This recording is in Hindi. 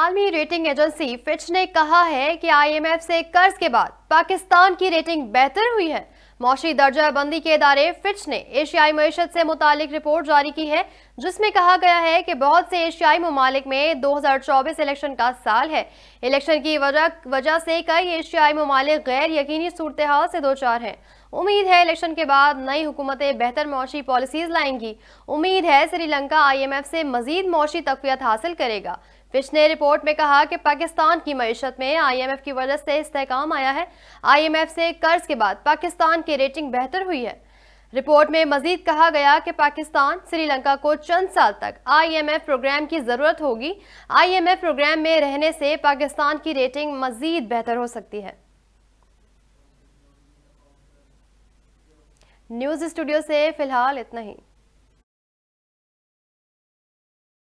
आलमी रेटिंग एजेंसी फिच ने कहा है कि आईएमएफ से कर्ज के बाद पाकिस्तान की रेटिंग बेहतर हुई है मौसी दर्जा बंदी के इदारे फिच ने एशियाई मीशत से मुतालिक रिपोर्ट जारी की है जिसमें कहा गया है कि बहुत से एशियाई ममालिक में 2024 इलेक्शन का साल है इलेक्शन की वजह वजह से कई एशियाई ममालिक गैर यकीनी सूरत हाल से दो चार हैं उम्मीद है इलेक्शन के बाद नई हुकूमतें बेहतर मौशी पॉलिसीज लाएंगी उम्मीद है श्रीलंका आईएमएफ से मजीद मुशी तकवीत हासिल करेगा फिश ने रिपोर्ट में कहा कि पाकिस्तान की मीशत में आईएमएफ की वजह से इस्तेकाम आया है आईएमएफ से कर्ज के बाद पाकिस्तान की रेटिंग बेहतर हुई है रिपोर्ट में मजीद कहा गया कि पाकिस्तान श्रीलंका को चंद साल तक आईएमएफ प्रोग्राम की ज़रूरत होगी आईएमएफ प्रोग्राम में रहने से पाकिस्तान की रेटिंग मजीद बेहतर हो सकती है न्यूज स्टूडियो से फिलहाल इतना ही